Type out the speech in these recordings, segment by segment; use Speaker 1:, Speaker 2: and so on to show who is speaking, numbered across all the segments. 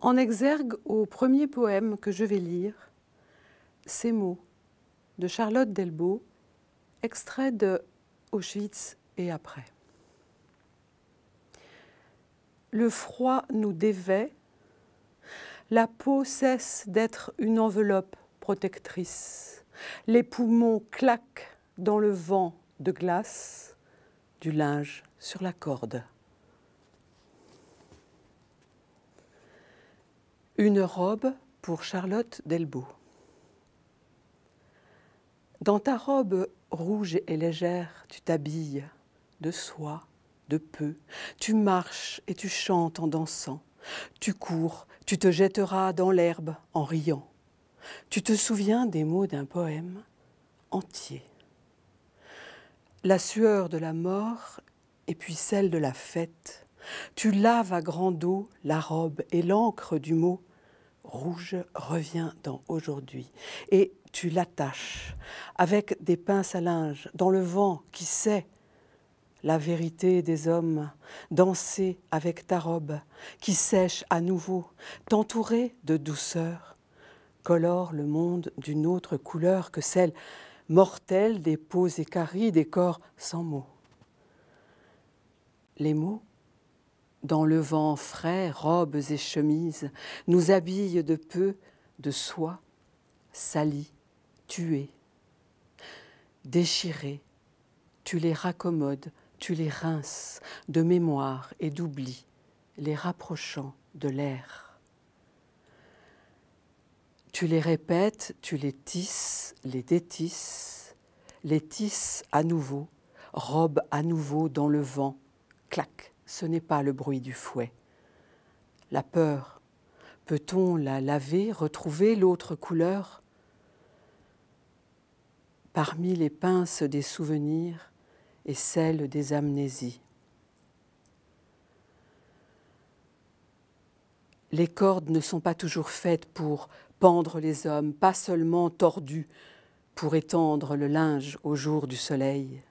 Speaker 1: en exergue au premier poème que je vais lire, ces mots de Charlotte Delbault, extrait de Auschwitz et après. Le froid nous dévait, la peau cesse d'être une enveloppe protectrice, les poumons claquent dans le vent de glace, du linge sur la corde. Une robe pour Charlotte Delbault. Dans ta robe rouge et légère, tu t'habilles de soie, de peu. Tu marches et tu chantes en dansant. Tu cours, tu te jetteras dans l'herbe en riant. Tu te souviens des mots d'un poème entier. La sueur de la mort et puis celle de la fête. Tu laves à grand eau la robe et l'encre du mot rouge revient dans aujourd'hui et tu l'attaches avec des pinces à linge dans le vent qui sait la vérité des hommes, danser avec ta robe qui sèche à nouveau, t'entourer de douceur, colore le monde d'une autre couleur que celle mortelle des peaux écarries des corps sans mots. Les mots dans le vent frais, robes et chemises, nous habillent de peu, de soie, salis, tués. Déchirés, tu les raccommodes, tu les rinces de mémoire et d'oubli, les rapprochant de l'air. Tu les répètes, tu les tisses, les détisses, les tisses à nouveau, robes à nouveau dans le vent, clac ce n'est pas le bruit du fouet. La peur, peut-on la laver, retrouver l'autre couleur Parmi les pinces des souvenirs et celles des amnésies. Les cordes ne sont pas toujours faites pour pendre les hommes, pas seulement tordus pour étendre le linge au jour du soleil.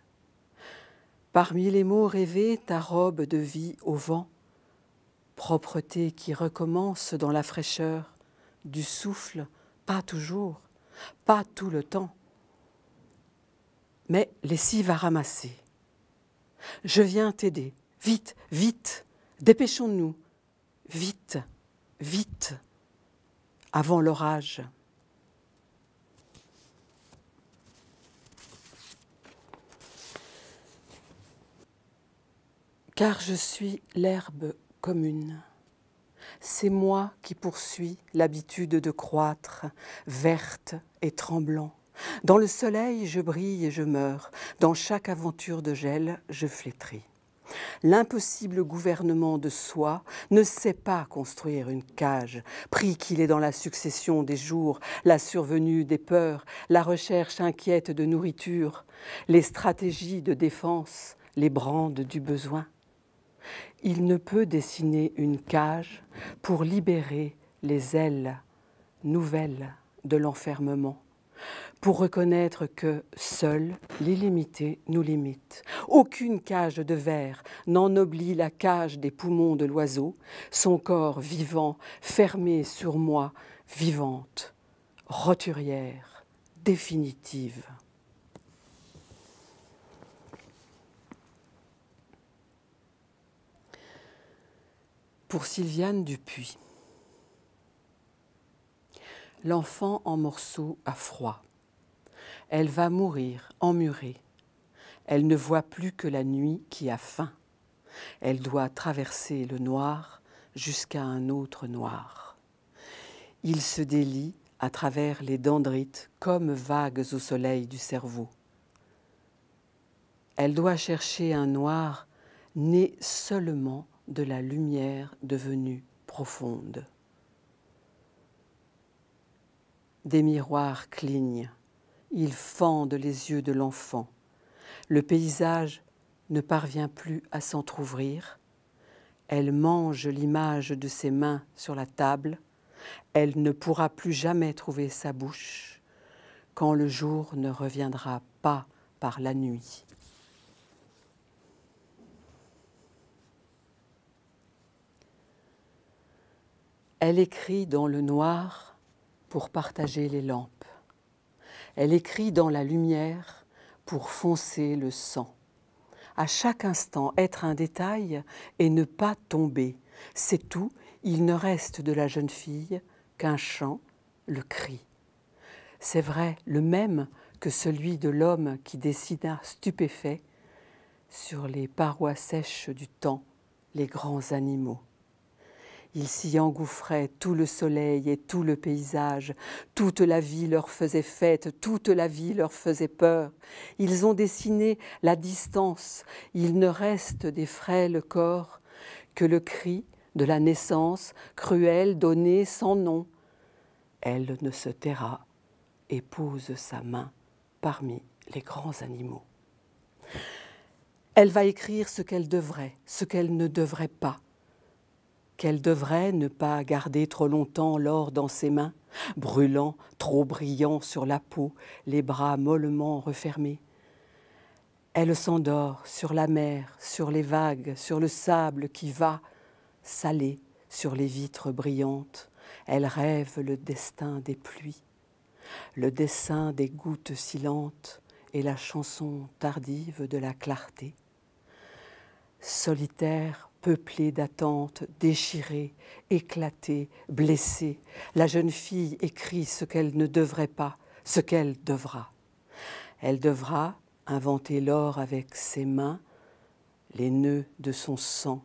Speaker 1: Parmi les mots rêvés, ta robe de vie au vent, propreté qui recommence dans la fraîcheur, du souffle, pas toujours, pas tout le temps. Mais lessive va ramasser. Je viens t'aider, vite, vite, dépêchons-nous, vite, vite, avant l'orage. Car je suis l'herbe commune. C'est moi qui poursuis l'habitude de croître, verte et tremblant. Dans le soleil, je brille et je meurs. Dans chaque aventure de gel, je flétris. L'impossible gouvernement de soi ne sait pas construire une cage, pris qu'il est dans la succession des jours, la survenue des peurs, la recherche inquiète de nourriture, les stratégies de défense, les brandes du besoin il ne peut dessiner une cage pour libérer les ailes nouvelles de l'enfermement, pour reconnaître que seul l'illimité nous limite. Aucune cage de verre n'ennoblit la cage des poumons de l'oiseau, son corps vivant, fermé sur moi, vivante, roturière, définitive. pour Sylviane Dupuis. L'enfant en morceaux a froid. Elle va mourir, emmurée. Elle ne voit plus que la nuit qui a faim. Elle doit traverser le noir jusqu'à un autre noir. Il se délie à travers les dendrites comme vagues au soleil du cerveau. Elle doit chercher un noir né seulement de la lumière devenue profonde. Des miroirs clignent, ils fendent les yeux de l'enfant. Le paysage ne parvient plus à s'entr'ouvrir. Elle mange l'image de ses mains sur la table. Elle ne pourra plus jamais trouver sa bouche quand le jour ne reviendra pas par la nuit. Elle écrit dans le noir pour partager les lampes. Elle écrit dans la lumière pour foncer le sang. À chaque instant, être un détail et ne pas tomber. C'est tout, il ne reste de la jeune fille qu'un chant, le cri. C'est vrai, le même que celui de l'homme qui décida stupéfait sur les parois sèches du temps les grands animaux. Ils s'y engouffraient, tout le soleil et tout le paysage. Toute la vie leur faisait fête, toute la vie leur faisait peur. Ils ont dessiné la distance, il ne reste des frêles corps que le cri de la naissance cruelle donnée sans nom. Elle ne se taira et pose sa main parmi les grands animaux. Elle va écrire ce qu'elle devrait, ce qu'elle ne devrait pas qu'elle devrait ne pas garder trop longtemps l'or dans ses mains, brûlant, trop brillant sur la peau, les bras mollement refermés. Elle s'endort sur la mer, sur les vagues, sur le sable qui va, salé, sur les vitres brillantes. Elle rêve le destin des pluies, le dessin des gouttes silentes et la chanson tardive de la clarté. Solitaire, peuplée d'attentes déchirées, éclatées, blessées. La jeune fille écrit ce qu'elle ne devrait pas, ce qu'elle devra. Elle devra inventer l'or avec ses mains, les nœuds de son sang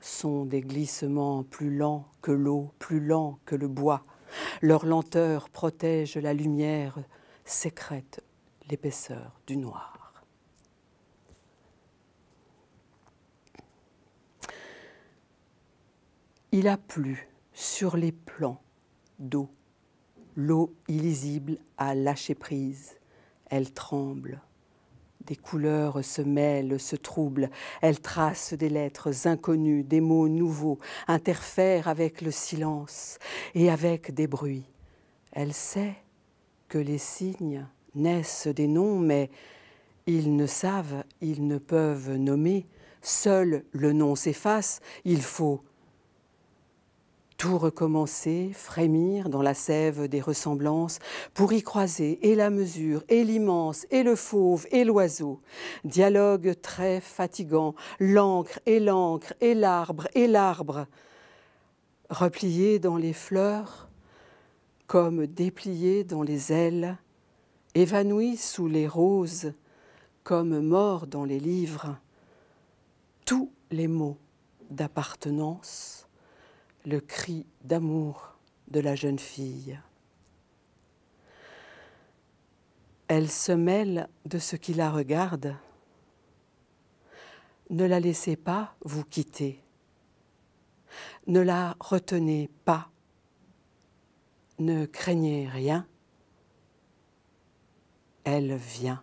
Speaker 1: sont des glissements plus lents que l'eau, plus lents que le bois. Leur lenteur protège la lumière, sécrète l'épaisseur du noir. Il a plu sur les plans d'eau. L'eau illisible a lâché prise. Elle tremble. Des couleurs se mêlent, se troublent, Elle trace des lettres inconnues, des mots nouveaux, interfère avec le silence et avec des bruits. Elle sait que les signes naissent des noms, mais ils ne savent, ils ne peuvent nommer. Seul le nom s'efface, il faut tout recommencer, frémir dans la sève des ressemblances, pour y croiser et la mesure, et l'immense, et le fauve, et l'oiseau. Dialogue très fatigant, l'encre et l'encre, et l'arbre et l'arbre. Replié dans les fleurs, comme déplié dans les ailes, évanoui sous les roses, comme mort dans les livres, tous les mots d'appartenance le cri d'amour de la jeune fille. Elle se mêle de ce qui la regarde. Ne la laissez pas vous quitter. Ne la retenez pas. Ne craignez rien. Elle vient.